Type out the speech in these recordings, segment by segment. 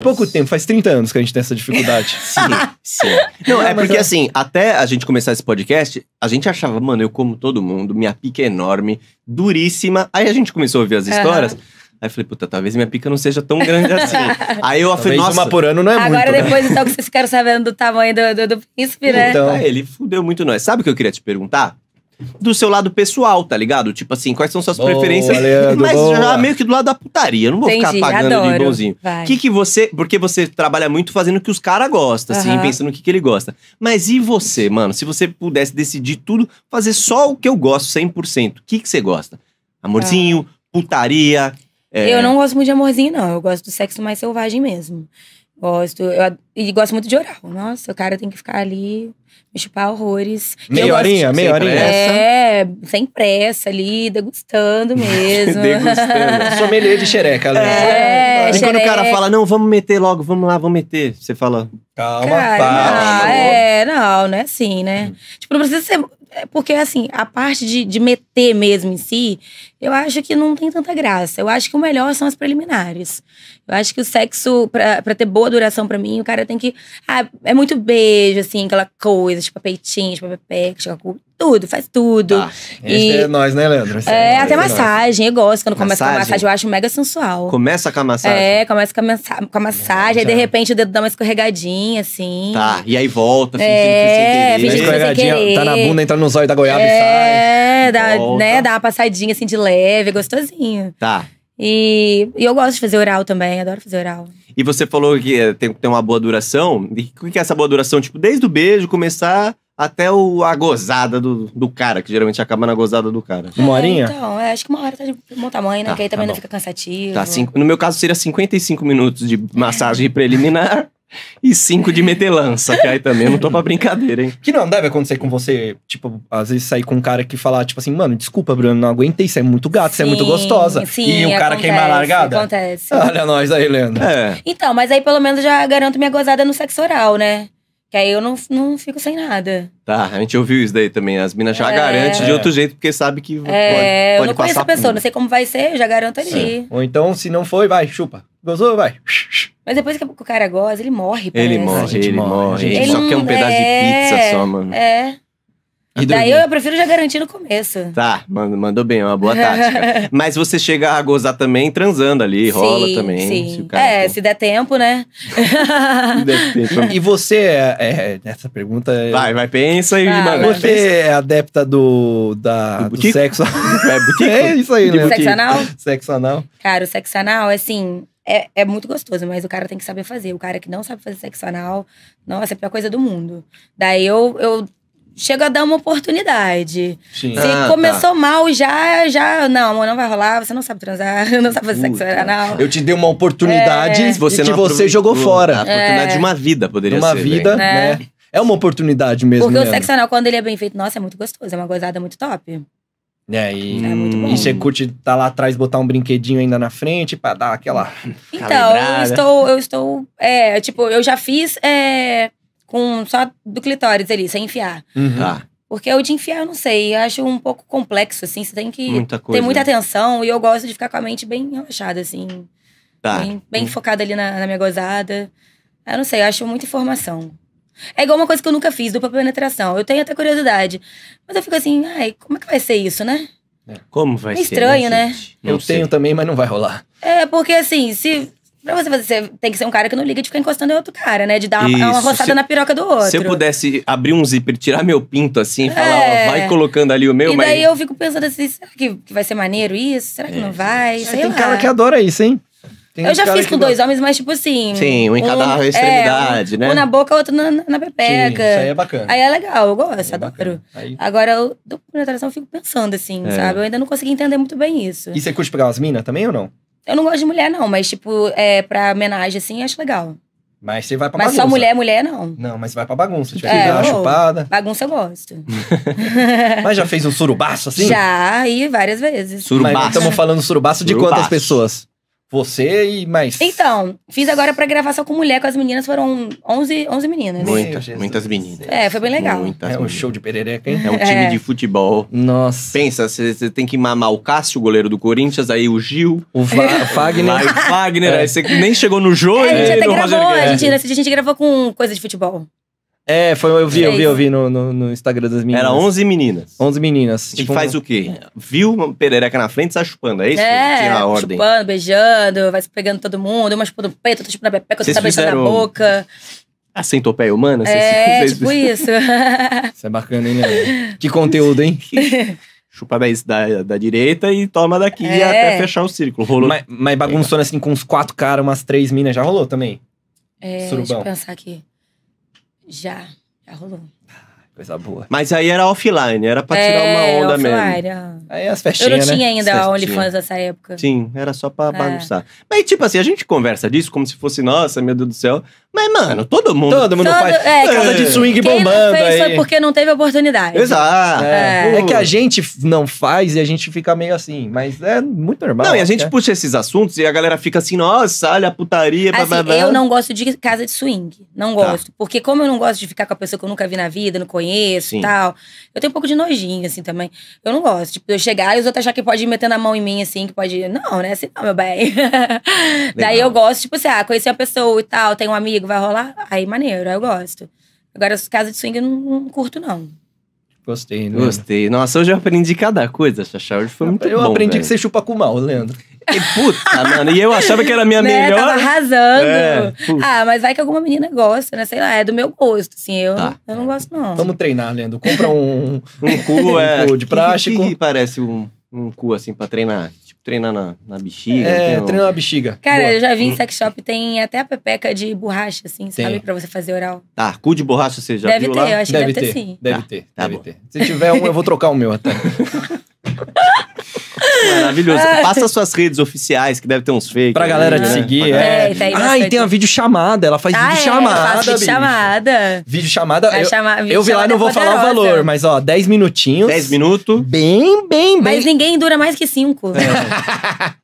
pouco tempo, faz 30 anos que a gente tem essa dificuldade. sim, sim. Não, é porque assim, até a gente começar esse podcast, a gente achava, mano, eu como todo mundo, minha pica é enorme, duríssima. Aí a gente começou a ouvir as histórias. Uhum. Aí falei, puta, talvez minha pica não seja tão grande assim. Aí eu falei, nossa. uma por ano não é Agora, muito. Agora né? depois né? então que vocês ficaram sabendo do tamanho do, do, do príncipe, né? Então, então. ele fudeu muito nós. Sabe o que eu queria te perguntar? do seu lado pessoal, tá ligado? Tipo assim, quais são suas boa, preferências. Leandro, mas boa. já meio que do lado da putaria. Eu não vou Entendi, ficar pagando adoro. de bonzinho. O que, que você. Porque você trabalha muito fazendo o que os caras gostam, uhum. assim, pensando no que, que ele gosta. Mas e você, mano? Se você pudesse decidir tudo, fazer só o que eu gosto 100%, o que, que você gosta? Amorzinho, ah. putaria. É... Eu não gosto muito de amorzinho, não. Eu gosto do sexo mais selvagem mesmo. Gosto. Eu, e gosto muito de oral. Nossa, o cara tem que ficar ali, me chupar horrores. Meia horinha, meia horinha. É, sem pressa ali, degustando mesmo. degustando. Sommelier de xereca, né? É, é. quando o cara fala, não, vamos meter logo, vamos lá, vamos meter. Você fala, calma, cara, pá, não, é, não, não é assim, né? Hum. Tipo, não precisa ser é, porque, assim, a parte de, de meter mesmo em si, eu acho que não tem tanta graça. Eu acho que o melhor são as preliminares. Eu acho que o sexo, pra, pra ter boa duração pra mim, o cara tem que. Ah, é muito beijo, assim, aquela coisa, tipo, peitinho, tipo, pepeca, tipo, tudo, faz tudo. Tá. E... É nós, né, Leandro? Esse é, é até é massagem. Nós. Eu gosto quando começa com a massagem. Eu acho mega sensual. Começa com a massagem? É, começa com a, massa com a massagem. É, aí, de repente, o dedo dá uma escorregadinha, assim. Tá, e aí volta. Fingindo assim, é, que sem querer. Né? escorregadinha, tá na bunda, entra nos olhos da goiaba é, e sai. É, dá, né, dá uma passadinha, assim, de leve. Gostosinho. Tá. E, e, eu gosto de fazer oral também, adoro fazer oral. E você falou que é, tem, tem uma boa duração. E o que é essa boa duração? Tipo, desde o beijo começar até o, a gozada do, do cara, que geralmente acaba na gozada do cara. Uma é, horinha? É, então, é, acho que uma hora tá de bom tamanho, né? Tá, que aí tá também tá não fica cansativo. Tá, cinco, no meu caso seria 55 minutos de massagem preliminar e 5 de metelança, que aí também eu não tô pra brincadeira, hein? Que não deve acontecer com você, tipo, às vezes sair com um cara que falar, tipo assim, mano, desculpa, Bruno, não aguentei, você é muito gato, você é muito gostosa. Sim, e o cara queima queimar a largada. Acontece. Olha nós aí, Leandro. É. Então, mas aí pelo menos já garanto minha gozada no sexo oral, né? Que aí eu não, não fico sem nada. Tá, a gente ouviu isso daí também. As minas já é. garante de outro jeito, porque sabe que é, pode, pode eu não conheço a pessoa, não sei como vai ser, eu já garanto ali. Sim. Ou então, se não foi, vai, chupa. Gozou, vai. Mas depois que o cara goza, ele morre, parece. Ele morre, ele morre. Ele, morre. ele só quer um pedaço de pizza é, só, mano. É. E Daí eu, eu, prefiro já garantir no começo. Tá, mandou bem, é uma boa tática. Mas você chega a gozar também transando ali, sim, rola também. Sim. Se é, tem... se der tempo, né? tempo. E você, é, é essa pergunta. É- vai, vai, pensa e. você é adepta do, da, do, do sexo. É, é isso aí, né? Sexo anal? sexo anal. Cara, o sexo anal, assim, é, é, muito gostoso, mas o cara tem que saber fazer. O cara que não sabe fazer sexo anal, nossa, é a pior coisa do mundo. Daí eu, eu chega a dar uma oportunidade. Sim. Se ah, começou tá. mal, já, já, não, amor, não vai rolar, você não sabe transar, não sabe fazer sexo anal. Eu te dei uma oportunidade é. você que você jogou fora. A oportunidade é. de uma vida, poderia uma ser. Uma vida, né? É. Né? é uma oportunidade mesmo. Porque mesmo. o né? sexo anal, quando ele é bem feito, nossa, é muito gostoso, é uma gozada muito top. É, e, é e você curte estar tá lá atrás, botar um brinquedinho ainda na frente pra dar aquela. Então, eu estou, eu estou. É, tipo, eu já fiz. É, com só do clitóris ali, sem enfiar. Uhum. Tá. Porque o de enfiar, eu não sei, eu acho um pouco complexo, assim, você tem que muita coisa, ter muita atenção e eu gosto de ficar com a mente bem relaxada, assim. Tá. Bem, bem uhum. focada ali na, na, minha gozada. Eu não sei, eu acho muita informação. É igual uma coisa que eu nunca fiz, dupla penetração. Eu tenho até curiosidade. Mas eu fico assim, ai, como é que vai ser isso, né? É, como vai é ser? Né, estranho, né? né? Eu tenho também, mas não vai rolar. É, porque assim, se, Pra você fazer, você tem que ser um cara que não liga de ficar encostando em outro cara, né? De dar uma, uma roçada Se- na piroca do outro. Se eu pudesse abrir um zíper, tirar meu pinto assim e falar, É. ó, vai colocando ali o meu, E mas. daí eu fico pensando assim, será que vai ser maneiro isso? Será que não é. vai? É, Sei tem lá. cara que adora isso, hein? Tem Eu já fiz com dois gosta. homens, mas tipo assim. Sim, um em cada é, extremidade, um- né? Um na boca, outro na, na- na Sim, pepeca. Isso aí é bacana. Aí é legal, eu gosto, é adoro. Aí- Agora, eu, do penetração, eu fico pensando assim, É. sabe? Eu ainda não consegui entender muito bem isso. E você curte pegar as minas também ou não? Eu não gosto de mulher, não, mas, tipo, é, pra homenagem, assim, acho legal. Mas você vai pra mas bagunça. Mas só mulher, mulher, não. Não, mas você vai pra bagunça. Tipo, é, uma chupada. Bagunça eu gosto. mas já fez um surubaço, assim? Já, e várias vezes. Surubaço. Mas estamos falando surubaço de surubaço. quantas pessoas? Você e mais. Então, fiz agora pra gravação com mulher, com as meninas, foram 11, 11 meninas. Muitas, muitas meninas. É, foi bem legal. Muitas é um show de perereca, hein? É um time é. de futebol. Nossa. Pensa, você tem que mamar o Cássio, goleiro do Corinthians, aí o Gil. O Va Fagner. o Fagner, é. aí você nem chegou no jogo. É, a gente até gravou, a gente, a gente gravou com coisa de futebol. É, foi, eu vi, eu vi, eu vi no, no, no Instagram das meninas. Era 11 meninas. 11 meninas. Que tipo, faz o quê? Viu uma perereca na frente, sai chupando, é isso? É, a ordem. chupando, beijando, vai pegando todo mundo. Uma chupando o peito, outra chupando a pepeca, outra tá beijando fizeram... a boca. A centopeia humana? É, assim, assim, tipo isso. isso é bacana, hein, né? Que conteúdo, hein? chupa 10 da, da direita e toma daqui é. até fechar o círculo. Rolou. Mas, mas bagunçando assim com uns quatro caras, umas três minas, já rolou também? É, Surubão. deixa eu pensar aqui. Já, já rolou. Tá. Coisa boa. Mas aí era offline, era pra tirar é, uma onda offline, mesmo. Aí as festinhas, Eu não tinha né? ainda a OnlyFans nessa época. Sim, era só pra é. bagunçar. Mas tipo assim, a gente conversa disso como se fosse, nossa, meu Deus do céu. Mas mano, todo mundo... Todo mundo todo, faz... É, é casa de swing Quem bombando fez aí. foi porque não teve oportunidade. Exato. É. é. é que a gente não faz e a gente fica meio assim, mas é muito normal. Não, e a gente puxa esses assuntos e a galera fica assim, nossa, olha a putaria, assim, blá, blá, blá. eu não gosto de casa de swing. Não tá. gosto. Tá. Porque como eu não gosto de ficar com a pessoa que eu nunca vi na vida, não conheço, conheço e tal. Eu tenho um pouco de nojinho, assim, também. Eu não gosto. Tipo, eu chegar e os outros achar que pode meter na mão em mim, assim, que pode. Não, né? Assim, não, meu bem. Daí eu gosto, tipo, assim, ah, conhecer a pessoa e tal, tem um amigo, vai rolar. Aí maneiro, aí eu gosto. Agora, casas de swing eu não, não curto, não. Gostei, né? Gostei. Nossa, hoje eu aprendi cada coisa, Chachá. Hoje foi muito eu bom. Eu aprendi que você chupa com mal, Leandro. E puta, mano. E eu achava que era minha né? melhor. Tava arrasando. É. Ah, mas vai que alguma menina gosta, né? Sei lá, é do meu gosto, assim. Eu, tá. eu não gosto, não. Vamos treinar, Leandro. Compra um, um cu, é. um cu de prático. Que, que, que parece um, um cu, assim, pra treinar tipo, treinar na, na bexiga. É, um... treinar na bexiga. Cara, Boa. eu já vi em hum. sex shop, tem até a pepeca de borracha, assim, sabe? Pra você fazer oral. Tá, cu de borracha você já deve viu ter, lá? Eu acho deve, que deve ter, ter sim. Deve tá. ter, tá deve bom. ter. Se tiver um, eu vou trocar o meu até. Maravilhoso. É. Passa suas redes oficiais, que deve ter uns fakes. Pra galera de né? seguir. É. É, tá ah, e tem a videochamada. Ela faz ah, videochamada, é, videochamada. Videochamada. Eu, chama... eu vi lá e não vou poderosa. falar o valor, mas ó, 10 minutinhos. 10 minutos. Bem, bem, bem. Mas ninguém dura mais que 5.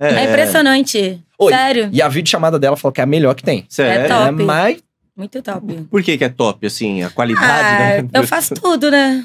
É. é impressionante. Oi. Sério. E a videochamada dela falou que é a melhor que tem. É Sério. É top. É mais... Muito top. Por que, que é top, assim? A qualidade, ah, né? Eu faço tudo, né?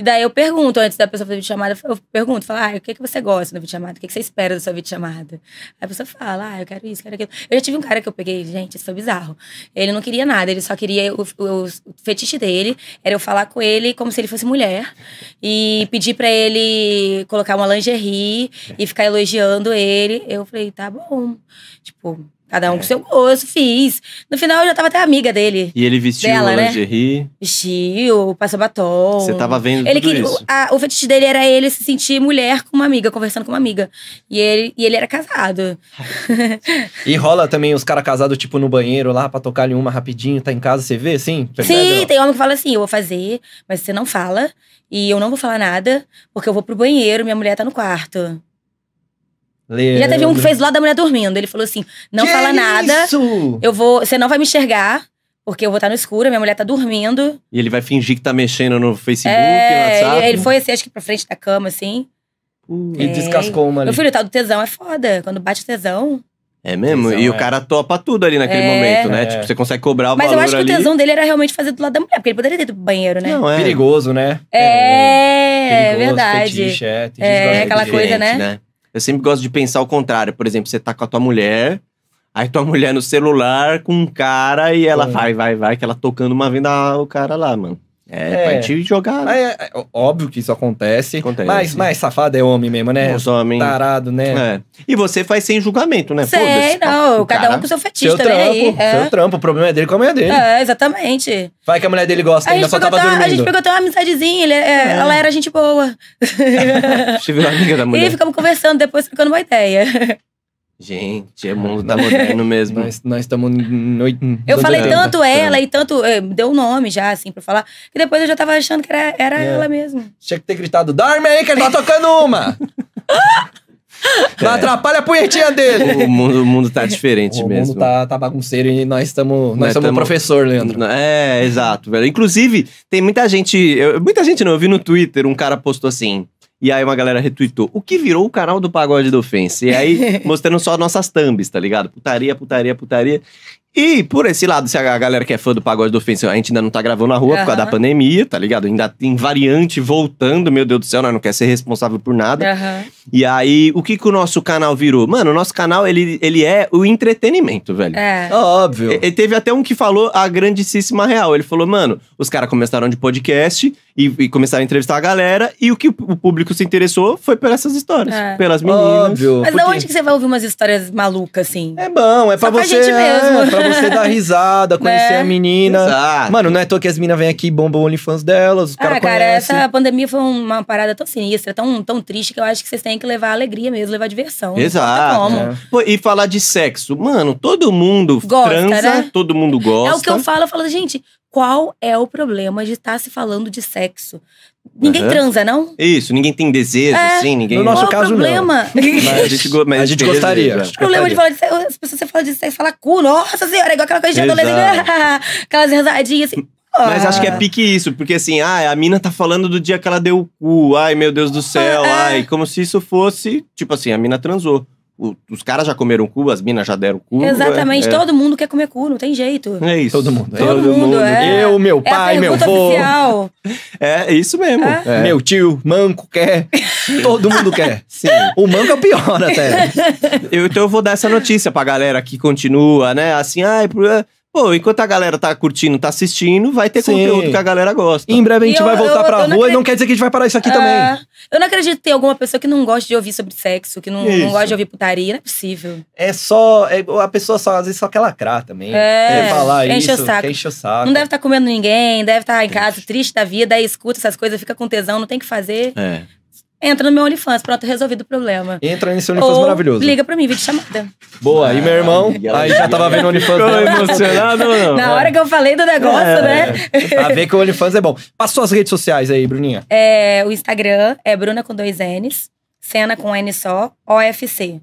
E daí eu pergunto, antes da pessoa fazer videochamada, eu pergunto, falo, ah, o que, é que você gosta da videochamada? O que, é que você espera da sua videochamada? Aí a pessoa fala, ah, eu quero isso, quero aquilo. Eu já tive um cara que eu peguei, gente, isso foi bizarro. Ele não queria nada, ele só queria. O, o, o fetiche dele era eu falar com ele como se ele fosse mulher e pedir para ele colocar uma lingerie e ficar elogiando ele. Eu falei, tá bom. Tipo, Cada um é. com seu gosto, fiz. No final, eu já tava até amiga dele. E ele vestiu dela, né? lingerie? Vestiu, passou batom. Você tava vendo ele tudo que, isso? O, a, o fetiche dele era ele se sentir mulher com uma amiga, conversando com uma amiga. E ele, e ele era casado. e rola também os caras casados, tipo, no banheiro lá, pra tocar em uma rapidinho, tá em casa, você vê, assim? Sim, tem homem que fala assim, eu vou fazer, mas você não fala. E eu não vou falar nada, porque eu vou pro banheiro, minha mulher tá no quarto. Leandro. Já teve um que fez lá da mulher dormindo. Ele falou assim: não que fala nada. Isso? Eu vou. Você não vai me enxergar. Porque eu vou estar no escuro, minha mulher tá dormindo. E ele vai fingir que tá mexendo no Facebook, é, WhatsApp. Ele foi assim, acho que pra frente da cama, assim. Uh, é, e descascou uma ali. Meu filho, o tal do tesão é foda. Quando bate o tesão. É mesmo? Tesão, e é. o cara topa tudo ali naquele é. momento, né? É. Tipo, você consegue cobrar o Mas valor Mas eu acho que ali. o tesão dele era realmente fazer do lado da mulher. Porque ele poderia ter ido pro banheiro, né? Não, é. Perigoso, né? É, Perigoso, é verdade. Fetiche, é, é aquela coisa, né? né? Eu sempre gosto de pensar o contrário. Por exemplo, você tá com a tua mulher, aí tua mulher no celular com um cara e ela é. vai, vai, vai, que ela tocando uma venda ah, o cara lá, mano. É, é, pra jogar. É, é, óbvio que isso acontece. acontece. Mas, mas safado é homem mesmo, né? Os homens. Tarado, né? É. E você faz sem julgamento, né? Sei, não. Cada cara, um com seu fetiche seu também. Trampo, é. Seu trampo. O problema é dele com a mulher dele. É, exatamente. Vai que a mulher dele gosta, ainda só tava dormindo. A gente pegou até uma amizadezinha. Ele, é, é, ela era gente boa. Você na amiga da mulher. E ficamos conversando, depois ficando uma ideia. Gente, é mundo tá moderno mesmo. nós estamos. eu falei tanto ela e tanto. Eh, deu nome já, assim, pra falar. Que depois eu já tava achando que era, era é. ela mesmo. Tinha que ter gritado: dorme aí, que ele tá tocando uma! Não é. atrapalha a punhetinha dele. O mundo, o mundo tá diferente o mesmo. O mundo tá, tá bagunceiro e nós estamos nós somos professor, Leandro. É, exato, velho. Inclusive, tem muita gente, eu, muita gente não, eu vi no Twitter, um cara postou assim: e aí uma galera retweetou. O que virou o canal do Pagode do Fence? E aí, mostrando só nossas thumbs, tá ligado? Putaria, putaria, putaria. E por esse lado, se a galera que é fã do Pagode do Fence, a gente ainda não tá gravando na rua uhum. por causa da pandemia, tá ligado? Ainda tem variante voltando, meu Deus do céu, nós não quer ser responsável por nada. Uhum. E aí, o que que o nosso canal virou? Mano, o nosso canal, ele, ele é o entretenimento, velho. É. é óbvio. E, teve até um que falou a grandíssima real. Ele falou, mano, os caras começaram de podcast e, e começaram a entrevistar a galera. E o que o público se interessou foi por essas histórias, é. pelas meninas. Óbvio. Mas porque... onde que você vai ouvir umas histórias malucas, assim? É bom, é Só pra você. gente mesmo. É, pra você dar risada, conhecer é. a menina. Exato. Mano, não é toa que as meninas vêm aqui e bombam o OnlyFans delas, os ah, caras cara, essa pandemia foi uma parada tão sinistra, tão, tão triste, que eu acho que vocês têm que levar alegria mesmo, levar diversão. Exato. É. Pô, e falar de sexo. Mano, todo mundo gosta, transa, né? todo mundo gosta. É o que eu falo, eu falo, gente, qual é o problema de estar tá se falando de sexo? Ninguém uhum. transa, não? Isso, ninguém tem desejo, é, assim, ninguém. No nosso qual caso, problema? não. mas a gente, mas a gente gostaria. O problema de falar de sexo, as pessoas falam de sexo, falam cu, nossa senhora, é igual aquela coisa de adolescente, né? aquelas risadinhas assim. Mas acho que é ah. pique isso, porque assim, ah, a mina tá falando do dia que ela deu o cu, ai meu Deus do céu, é. ai, como se isso fosse, tipo assim, a mina transou. O, os caras já comeram cu, as minas já deram cu. Né? Exatamente, é, todo é. mundo quer comer cu, não tem jeito. É isso. Todo mundo. É. Todo, todo mundo. É. Eu, meu é pai, meu avô. É isso mesmo. É? Meu tio, manco quer. todo mundo quer. Sim. O manco é o pior até. eu, então eu vou dar essa notícia pra galera que continua, né? Assim, ai, ah, Pô, enquanto a galera tá curtindo, tá assistindo, vai ter Sim. conteúdo que a galera gosta. E em breve a gente eu, vai voltar eu, pra eu rua e não quer dizer que a gente vai parar isso aqui é. também. Eu não acredito que tem alguma pessoa que não gosta de ouvir sobre sexo, que não, não gosta de ouvir putaria, não é possível. É só. É, a pessoa só, às vezes só quer lacrar também. É, falar enche isso, o saco. enche o saco. Não deve estar tá comendo ninguém, deve estar tá em casa triste da vida, aí escuta essas coisas, fica com tesão, não tem o que fazer. É entra no meu OnlyFans, pronto, resolvido o problema. Entra nesse OnlyFans Ou maravilhoso. Liga pra mim, vídeo chamada. Boa, e meu irmão, aí já tava vendo o OnlyFans. Né? Ficou emocionado ou não? Na hora que eu falei do negócio, né? é. né? pra ver que o OnlyFans é bom. Passou as redes sociais aí, Bruninha. É, o Instagram é Bruna com dois N's, Cena com N só, OFC.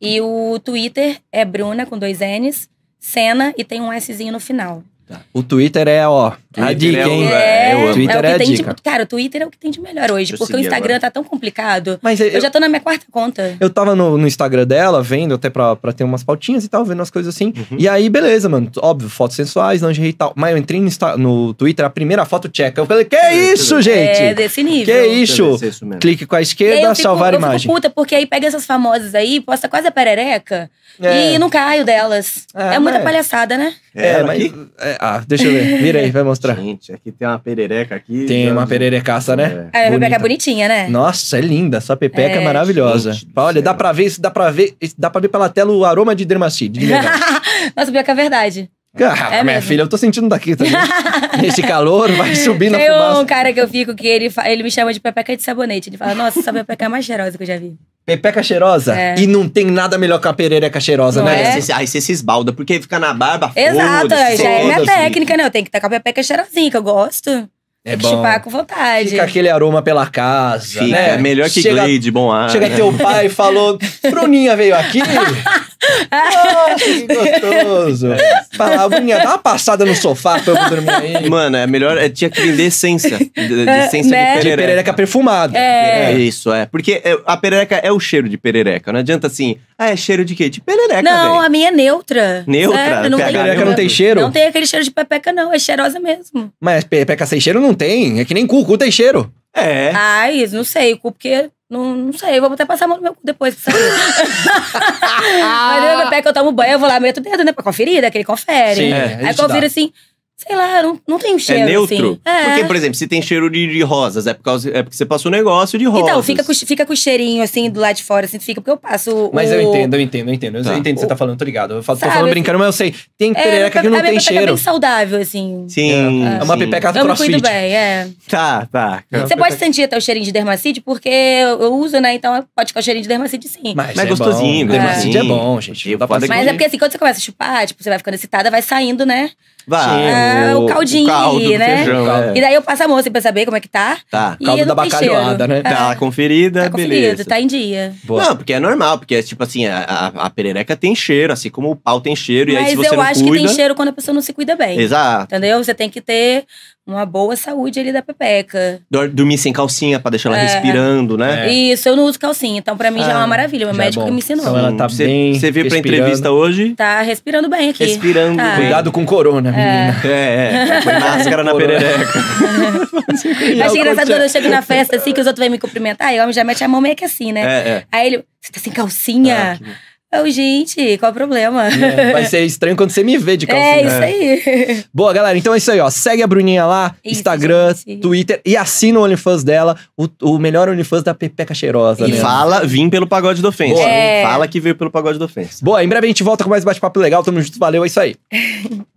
E o Twitter é Bruna com dois N's, Cena e tem um Szinho no final. Tá. O Twitter é, ó, é a é dica, hein? É, Twitter é, é a tem, dica. cara, o Twitter é o que tem de melhor hoje, Deixa porque o Instagram agora. tá tão complicado. Mas eu, eu, já tô na minha quarta conta. Eu tava no, no Instagram dela, vendo até pra, pra ter umas pautinhas e tal, vendo as coisas assim. Uhum. E aí, beleza, mano. Óbvio, fotos sensuais, não e tal. Mas eu entrei no, no Twitter, a primeira foto checa. Eu falei, que é isso, gente? É, desse nível. Que isso? É isso Clique com a esquerda, fico, salvar a imagem. Fico puta, porque aí pega essas famosas aí, posta quase a perereca é. e não caio delas. É, muita palhaçada, né? É, mas... ah, deixa eu ver. Vira aí, vai mostrar. Gente, aqui tem uma perereca aqui. Tem uma pererecaça, né? É, é a pepeca é bonitinha, né? Nossa, é linda. Essa pepeca é, é maravilhosa. Olha, dá pra ver, dá pra ver, dá pra ver pela tela o aroma de dermacide. Nossa, pior que é verdade. Ah, é minha mesmo. filha, eu tô sentindo daqui também. Esse calor vai subir na fumaça. Tem um cara que eu fico que ele, ele me chama de pepeca de sabonete. Ele fala, nossa, essa pepeca é a mais cheirosa que eu já vi. Pepeca cheirosa. É. E não tem nada melhor que a perereca cheirosa, não né? É? Aí você se esbalda, porque fica na barba, Exato, já é minha técnica, né? Eu tenho que estar com a pepeca cheirosinha, que eu gosto. É tem que bom. chupar com vontade. Fica aquele aroma pela casa, Fica. né? É melhor que chega, Glade, bom ar. Ah, chega é. teu pai e falou, Bruninha veio aqui. Nossa, que gostoso. Fala, é. Bruninha, dá uma passada no sofá pra eu dormir aí. Mano, é melhor, é, tinha que vender essência. De, de essência né? de perereca. De perereca perfumada. É. é. Isso, é. Porque a perereca é o cheiro de perereca. Não adianta assim, ah, é cheiro de quê? De perereca, Não, véio. a minha é neutra. Neutra? É, não tem, perereca não tem cheiro? Não tem aquele cheiro de pepeca, não. É cheirosa mesmo. Mas pepeca sem cheiro não tem. É que nem cu, cu tem cheiro. É. Ah, isso, não sei. O cu, porque. Não, não sei, vou até passar a mão no meu cu depois pra saber. Mas eu que eu tomo banho, eu vou lá, meto o dedo, né? Pra conferir, daquele né, confere. Sim, é, Aí confiro dá. assim. Sei lá, não, não tem um é cheiro. É neutro? Assim. É. Porque, por exemplo, se tem cheiro de, de, rosas, é, por causa, é porque você passou um negócio de então, rosas. Então, fica com, fica com o cheirinho, assim, do lado de fora, assim, fica, porque eu passo. O... Mas eu entendo, eu entendo, eu entendo. Tá. Eu entendo o que você tá falando, tô ligado. Eu falo, Sabe, tô falando assim, brincando, mas eu sei. Tem ter é, que não tem é cheiro. É bem saudável, assim. Sim. É, é uma sim. pepeca do crossfit. Eu me cuido bem, é. Tá, tá. É você pode sentir até o cheirinho de dermacide, porque eu, eu uso, né? Então pode ficar o cheirinho de dermacide, sim. Mas, mas é né? gostosinho, dermacide é bom, gente. Mas é porque, assim, quando você começa a chupar, tipo, você vai ficando excitada, vai saindo, né? Vai, ah, o, caldinho, o caldo, né? Feijão, é. é. E daí eu passo a moça assim, pra saber como é que tá. Tá, caldo da bacalhoada, né? Tá ah, conferida, tá beleza. Conferido, tá em dia. Boa. Não, porque é normal, porque é tipo assim, a, a, a perereca tem cheiro, assim como o pau tem cheiro. Mas e aí, se você eu não acho cuida... que tem cheiro quando a pessoa não se cuida bem. Exato. Entendeu? Você tem que ter uma boa saúde ali da pepeca. Dormir sem calcinha para deixar ela é, respirando, né? É. Isso, eu não uso calcinha, então para mim ah, já é uma ah, maravilha. Meu é médico é me ensinou. Então ela tá cê, bem. Você veio pra entrevista hoje? Tá respirando bem aqui. Respirando. Tá. Cuidado com corona, é. menina. É, é. Foi máscara na perereca. Achei engraçado quando eu chego na festa assim, que os outros vêm me cumprimentar, aí o homem já mete a mão meio que assim, né? É, é. Aí ele, você tá sem calcinha? Ah, que... Eu, gente, qual o problema? É, vai ser estranho quando você me vê de é calcinha. É, isso aí. É. Boa, galera. Então é isso aí, ó. Segue a Bruninha lá, isso, Instagram, gente. Twitter e assina o OnlyFans dela, o, o melhor OnlyFans da Pepeca Cheirosa. E mesmo. Né? fala, vim pelo Pagode do Ofensa. É. Fala que veio pelo Pagode do Ofensa. Boa, em breve a gente volta com mais bate-papo legal. Tamo junto, valeu, é isso aí.